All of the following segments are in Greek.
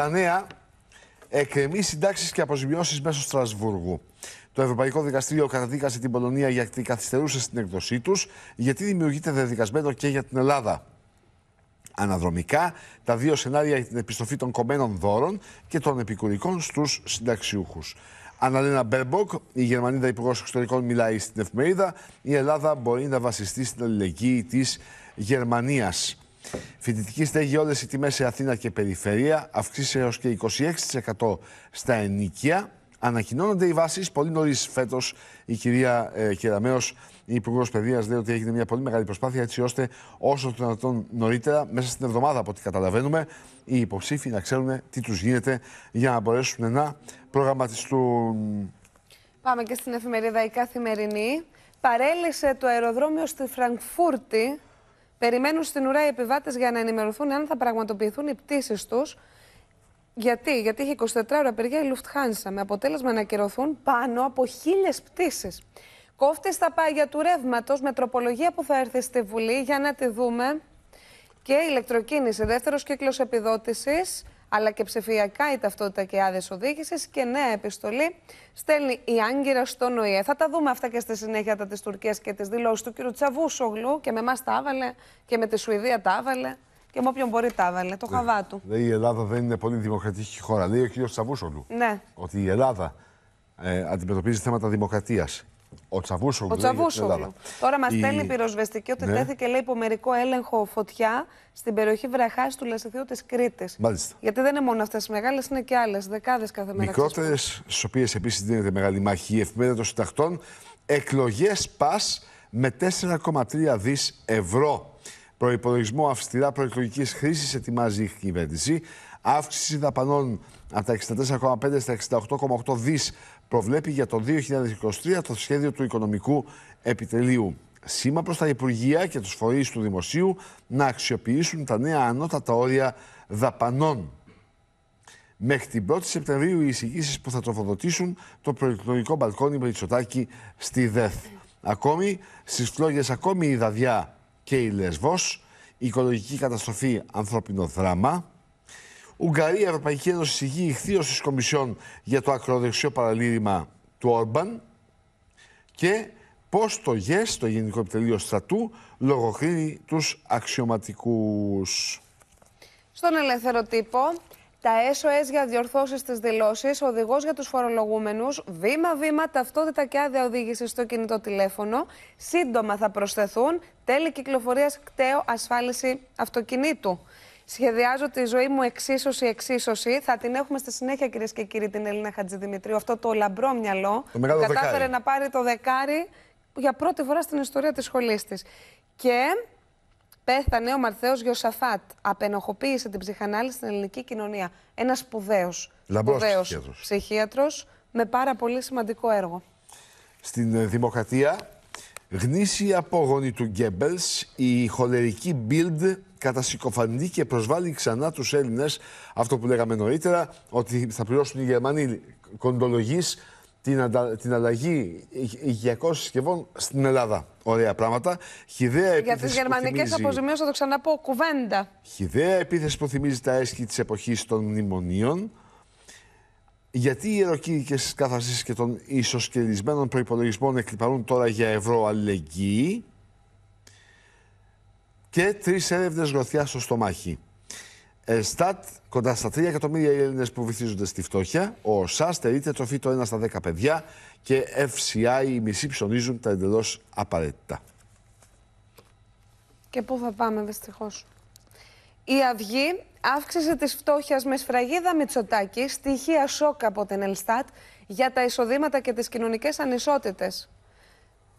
Τα νέα εκκρεμεί συντάξεις και αποζημιώσεις μέσω Στρασβούργου. Το Ευρωπαϊκό Δικαστήριο καταδίκασε την Πολωνία γιατί καθυστερούσε στην έκδοσή τους, γιατί δημιουργείται δεδικασμένο και για την Ελλάδα. Αναδρομικά, τα δύο σενάρια για την επιστροφή των κομμένων δώρων και των επικουρικών στους συνταξιούχους. Αναλένα Μπέρμποκ, η Γερμανίδα Υπουργός Εξωτερικών, μιλάει στην εφημερίδα. Η Ελλάδα μπορεί να βασιστεί στην αλληλεγγύη της Γερμανίας. Φοιτητική στέγη όλες οι τιμές σε Αθήνα και περιφέρεια, αυξήσει έως και 26% στα ενίκεια Ανακοινώνονται οι βάσεις πολύ νωρίς φέτος. Η κυρία ε, Κεραμέο, η Υπουργός Παιδείας, λέει ότι έγινε μια πολύ μεγάλη προσπάθεια έτσι ώστε όσο το δυνατόν νωρίτερα, μέσα στην εβδομάδα από ό,τι καταλαβαίνουμε, οι υποψήφοι να ξέρουν τι τους γίνεται για να μπορέσουν να προγραμματιστούν. Πάμε και στην εφημερίδα Η Καθημερινή. Παρέλυσε το αεροδρόμιο στη Φραγκφούρτη Περιμένουν στην ουρά οι επιβάτες για να ενημερωθούν αν θα πραγματοποιηθούν οι πτήσεις τους. Γιατί, γιατί είχε 24 ώρα απεργία η Lufthansa, με αποτέλεσμα να ακυρωθούν πάνω από χίλιες πτήσεις. Κόφτης στα πάγια του ρεύματος, με τροπολογία που θα έρθει στη Βουλή, για να τη δούμε. Και ηλεκτροκίνηση, δεύτερος κύκλος επιδότησης αλλά και ψηφιακά η ταυτότητα και άδειες οδήγησης και νέα επιστολή στέλνει η Άγκυρα στον ΟΗΕ. Θα τα δούμε αυτά και στη συνέχεια τα της Τουρκίας και τις δηλώσεις του κ. Τσαβούσογλου και με εμάς τα έβαλε και με τη Σουηδία τα έβαλε Και με όποιον μπορεί τα έβαλε, το ε, χαβά του. Λέει η Ελλάδα δεν είναι πολύ δημοκρατική χώρα. Λέει ο κ. Τσαβούσογλου ναι. ότι η Ελλάδα ε, αντιμετωπίζει θέματα δημοκρατίας. Ο Τσαβούσογλου. Τώρα μας στέλνει η... πυροσβεστική ότι ναι. τέθηκε λέει υπομερικό έλεγχο φωτιά στην περιοχή Βραχάς του Λασιθίου της Κρήτης. Μάλιστα. Γιατί δεν είναι μόνο αυτές οι μεγάλες, είναι και άλλες. Δεκάδες κάθε μέρα. Μικρότερες, στις οποίες επίσης δίνεται μεγάλη μάχη. Η εφημερίδα των συντακτών. Εκλογές πας με 4,3 δις ευρώ. Προπολογισμό αυστηρά προεκλογικής χρήσης ετοιμάζει η κυβέρνηση. Αύξηση δαπανών από τα 64,5 στα 68,8 δις προβλέπει για το 2023 το σχέδιο του οικονομικού επιτελείου. Σήμα προς τα Υπουργεία και τους φορείς του Δημοσίου να αξιοποιήσουν τα νέα ανώτατα όρια δαπανών. Μέχρι την 1η Σεπτεμβρίου οι εισηγήσεις που θα τροφοδοτήσουν το προεκλογικό μπαλκόνι Μητσοτάκη στη ΔΕΘ. Ακόμη, στις φλόγες, ακόμη η δαδιά και η Λεσβός, η οικολογική καταστροφή ανθρώπινο δράμα, Ουγγαρία, Ευρωπαϊκή Ένωση, ηγεί ηχθείως της Κομισιόν για το ακροδεξιό παραλήρημα του Όρμπαν και πώς το ΓΕΣ, το Γενικό Επιτελείο Στρατού, λογοκρίνει τους αξιωματικούς. Στον ελεύθερο τύπο, τα SOS για διορθώσεις στι δηλώσει, οδηγός για τους φορολογούμενους, βήμα-βήμα ταυτότητα και άδεια οδήγηση στο κινητό τηλέφωνο. Σύντομα θα προσθεθούν τέλη κυκλοφορίας, κταίο, ασφάλιση αυτοκινήτου. Σχεδιάζω τη ζωή μου εξίσωση, εξίσωση. Θα την έχουμε στη συνέχεια, κυρίες και κύριοι, την Ελίνα Χατζηδημητρίου. Αυτό το λαμπρό μυαλό το που κατάφερε να πάρει το δεκάρι για πρώτη φορά στην ιστορία της σχολής της. Και πέθανε ο Μαρθέο Γιοσαφάτ, Απενοχοποίησε την ψυχανάλυση στην ελληνική κοινωνία. Ένας σπουδαίος ψυχίατρος. ψυχίατρος με πάρα πολύ σημαντικό έργο. Στην ε, Δημοκρατία, γνήσιοι απόγονοι του Γκέμπελ, η χολερική Μπίλντ κατασυκοφαντεί και προσβάλλει ξανά τους Έλληνες. Αυτό που λέγαμε νωρίτερα, ότι θα πληρώσουν οι Γερμανοί κοντολογείς την, αντα... την αλλαγή υγειακών συσκευών στην Ελλάδα. Ωραία πράγματα. Χιδέα Για τις γερμανικές θυμίζει... αποζημιώσει θα το ξαναπώ, κουβέντα. Χιδέα επίθεση που θυμίζει τα έσχη της εποχής των μνημονίων. Γιατί οι ιεροκήρυκες της και των ισοσκελισμένων προπολογισμών εκλυπαρούν τώρα για ευρώ αλληλεγγύη. Και τρεις έρευνες γροθιά στο στομάχι. Εστάτ κοντά στα 3 εκατομμύρια Έλληνες που βυθίζονται στη φτώχεια. Ο ΣΑΣ στερείται τροφή το 1 στα 10 παιδιά και FCI οι μισοί ψωνίζουν τα εντελώς απαραίτητα. Και πού θα πάμε, δυστυχώς. Η Αυγή αύξησε τη φτώχειας με σφραγίδα Μητσοτάκη, στοιχεία σοκ από την Ελστάτ για τα εισοδήματα και τις κοινωνικές ανισότητες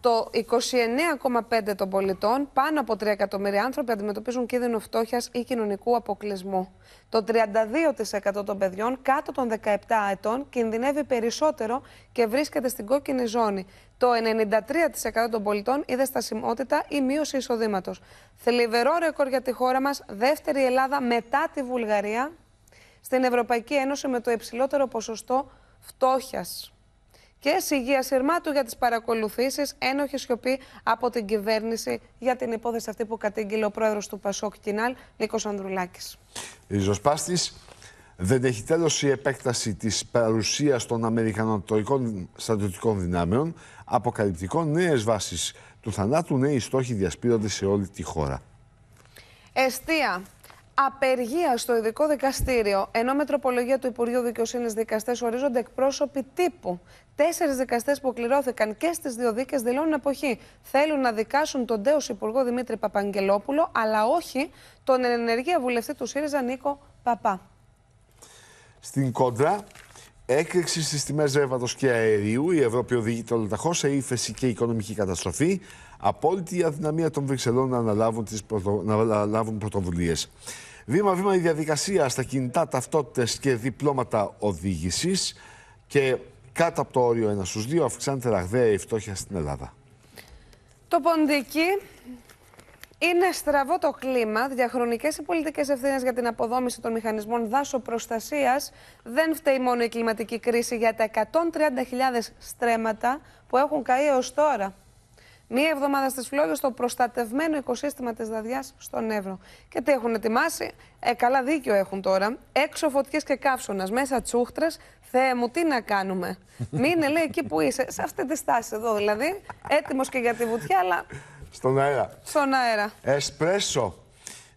το 29,5% των πολιτών, πάνω από 3 εκατομμύρια άνθρωποι, αντιμετωπίζουν κίνδυνο φτώχειας ή κοινωνικού αποκλεισμού. Το 32% των παιδιών κάτω των 17 ετών κινδυνεύει περισσότερο και βρίσκεται στην κόκκινη ζώνη. Το 93% των πολιτών είδε στασιμότητα ή μείωση εισοδήματος. Θλιβερό ρεκόρ για τη χώρα μας, δεύτερη Ελλάδα μετά τη Βουλγαρία, στην Ευρωπαϊκή Ένωση με το υψηλότερο ποσοστό φτώχειας και συγγεία σειρμάτου για τις παρακολουθήσεις, ένοχη σιωπή από την κυβέρνηση για την υπόθεση αυτή που κατήγγειλε ο πρόεδρος του Πασόκ Κινάλ, Νίκος Ανδρουλάκης. Ριζοσπάστης, δεν έχει τέλος η επέκταση της παρουσίας των Αμερικανοτοϊκών στρατιωτικών δυνάμεων, αποκαλυπτικών νέες βάσεις του θανάτου, νέοι στόχοι διασπείρονται σε όλη τη χώρα. Εστία. Απεργία στο ειδικό δικαστήριο. Ενώ με τροπολογία του Υπουργείου Δικαιοσύνης δικαστές ορίζονται εκπρόσωποι τύπου. Τέσσερις δικαστές που κληρώθηκαν και στις δύο δίκες δηλώνουν εποχή Θέλουν να δικάσουν τον τέος Υπουργό Δημήτρη Παπαγγελόπουλο, αλλά όχι τον ενεργεία βουλευτή του ΣΥΡΙΖΑ Νίκο Παπά. Στην κόντρα, Έκρηξη στις τιμές ρεύματος και αερίου. Η Ευρώπη οδηγείται ολοταχώ σε ύφεση και οικονομική καταστροφή. Απόλυτη αδυναμία των Βρυξελών να αναλάβουν, αναλάβουν πρωτοβουλίες. Βήμα-βήμα η διαδικασία στα κινητά ταυτότητες και διπλώματα οδήγησης. Και κάτω από το όριο ένα στους δύο αυξάνεται ραγδαία η φτώχεια στην Ελλάδα. Το ποντίκι είναι στραβό το κλίμα. Διαχρονικές οι πολιτικές ευθύνες για την αποδόμηση των μηχανισμών δάσο προστασίας, Δεν φταίει μόνο η κλιματική κρίση για τα 130.000 στρέμματα που έχουν καεί έως τώρα. Μία εβδομάδα στις φλόγες στο προστατευμένο οικοσύστημα της Δαδιά στον Εύρο. Και τι έχουν ετοιμάσει. Ε, καλά δίκιο έχουν τώρα. Έξω φωτιές και καύσωνας, μέσα τσούχτρες. Θεέ μου, τι να κάνουμε. Μείνε, λέει, εκεί που είσαι. Σε αυτή τη στάση εδώ δηλαδή. Έτοιμος και για τη βουτιά, αλλά στον αέρα. Στον αέρα. Εσπρέσο.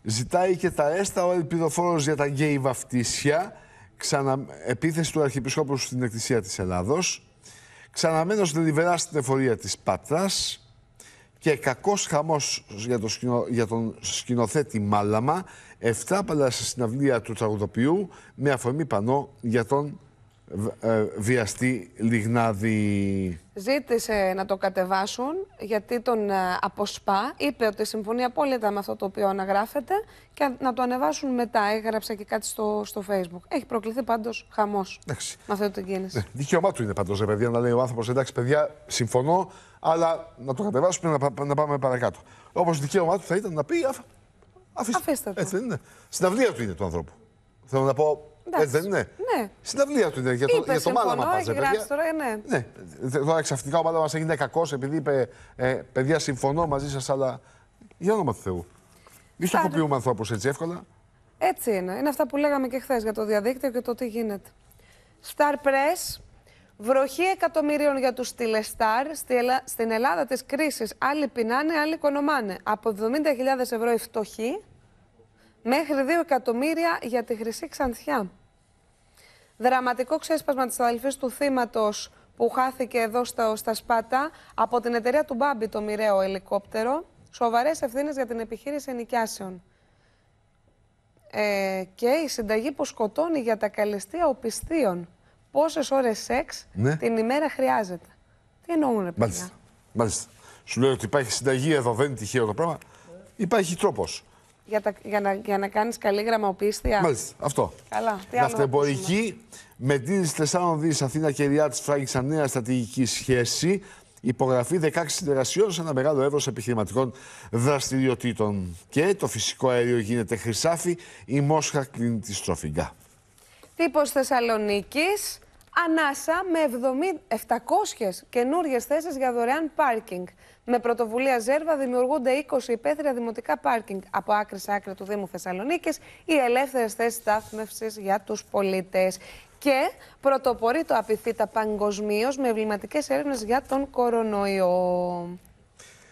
Ζητάει και τα έστα ο ελπιδοφόρος για τα γκέι βαφτίσια. Ξανα... Επίθεση του Αρχιεπισκόπου στην Εκκλησία της Ελλάδος. Ξαναμένος λιβερά στην εφορία της Πάτρας και κακός χαμός για, για τον σκηνοθέτη Μάλαμα, 7 στην συναυλία του τραγουδοποιού με αφορμή πανό για τον ε, βιαστή Λιγνάδη. Ζήτησε να το κατεβάσουν γιατί τον ε, αποσπά. Είπε ότι συμφωνεί απόλυτα με αυτό το οποίο αναγράφεται και να το ανεβάσουν μετά. Έγραψε και κάτι στο, στο facebook. Έχει προκληθεί πάντως χαμός με αυτό την κίνηση. Ναι, δικαίωμά του είναι πάντως, παιδιά, να λέει ο άνθρωπος εντάξει, παιδιά, συμφωνώ, αλλά να το κατεβάσουμε να, να πάμε παρακάτω. Όπως δικαίωμά του θα ήταν να πει. Αφ... Αφήστε, αφήστε το. Έτσι δεν είναι. Στην αυλία του είναι του ανθρώπου. Θέλω να πω, ε, Εντάξει. δεν είναι. Ναι. Συναυλία του είναι για το, μάλλον. για το λοιπόν, μάλαμα πας, ε, παιδιά. Τώρα, ε, ναι. ναι. Τώρα ξαφνικά ο μάλαμας έγινε κακός επειδή είπε ε, παιδιά συμφωνώ μαζί σας, αλλά για όνομα του Θεού. Μην στοχοποιούμε ανθρώπους έτσι εύκολα. Έτσι είναι. Είναι αυτά που λέγαμε και χθες για το διαδίκτυο και το τι γίνεται. Star Press, βροχή εκατομμυρίων για τους τηλεστάρ. Στην Ελλάδα της κρίσης άλλοι πεινάνε, άλλοι κονομάνε. Από 70.000 ευρώ οι φτωχοί μέχρι 2 εκατομμύρια για τη Χρυσή Ξανθιά. Δραματικό ξέσπασμα της αδελφής του θύματος που χάθηκε εδώ στα, Σπάτα από την εταιρεία του Μπάμπι το μοιραίο ελικόπτερο. Σοβαρές ευθύνες για την επιχείρηση ενοικιάσεων. Ε, και η συνταγή που σκοτώνει για τα καλεστία οπισθίων. Πόσες ώρες σεξ ναι. την ημέρα χρειάζεται. Τι εννοούν, παιδιά. Μάλιστα. Σου λέω ότι υπάρχει συνταγή εδώ, δεν είναι τυχαίο το πράγμα. Υπάρχει τρόπος. Για, τα, για, να, για να κάνεις καλή γραμμαπίστια. Μάλιστα, αυτό. Καλά. Τι Ναυτεμπορική, με την Θεσσαλονίκη, Αθήνα και Ριά της φράγησαν νέα στρατηγική σχέση. Υπογραφή 16 συνεργασιών σε ένα μεγάλο εύρος επιχειρηματικών δραστηριοτήτων. Και το φυσικό αέριο γίνεται χρυσάφι, η Μόσχα κλείνει τη στροφιγκά. Τύπος Θεσσαλονίκης ανάσα με 700 καινούριε θέσεις για δωρεάν πάρκινγκ. Με πρωτοβουλία Ζέρβα δημιουργούνται 20 υπαίθρια δημοτικά πάρκινγκ από άκρη σε άκρη του Δήμου Θεσσαλονίκης, οι ελεύθερες θέσεις στάθμευσης για τους πολίτες. Και πρωτοπορεί το απιθήτα παγκοσμίως με εμβληματικές έρευνες για τον κορονοϊό.